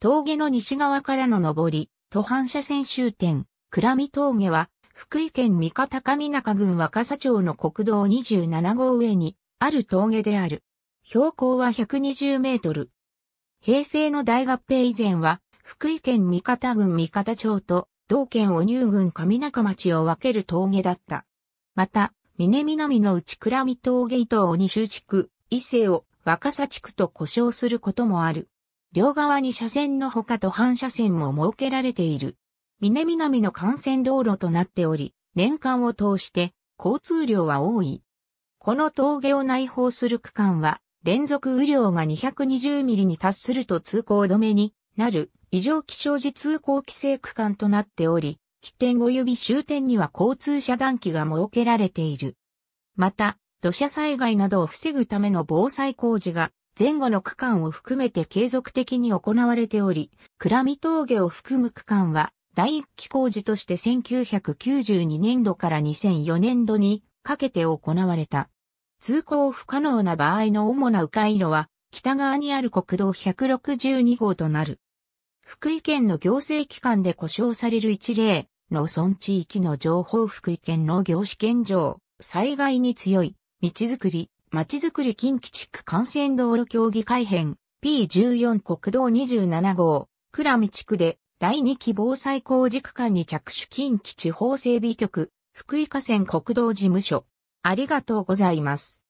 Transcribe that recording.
峠の西側からの上り、都反射線終点、倉見峠は、福井県三方上中郡若狭町の国道27号上に、ある峠である。標高は120メートル。平成の大合併以前は、福井県三方郡三方町と、同県お乳郡上中町を分ける峠だった。また、峰南の内倉見峠伊藤を西地区、伊勢を若狭地区と呼称することもある。両側に車線のほかと反車線も設けられている。南南の幹線道路となっており、年間を通して交通量は多い。この峠を内包する区間は、連続雨量が220ミリに達すると通行止めになる異常気象時通行規制区間となっており、起点及び終点には交通遮断機が設けられている。また、土砂災害などを防ぐための防災工事が前後の区間を含めて継続的に行われており、倉見峠を含む区間は第1期工事として1992年度から2004年度にかけて行われた。通行不可能な場合の主な迂回路は北側にある国道162号となる。福井県の行政機関で故障される一例、農村地域の情報福井県農業試験場、災害に強い、道づくり、まちづくり近畿地区幹線道路協議改編 P14 国道27号、倉見地区で第2期防災工事区間に着手近畿地方整備局、福井河川国道事務所。ありがとうございます。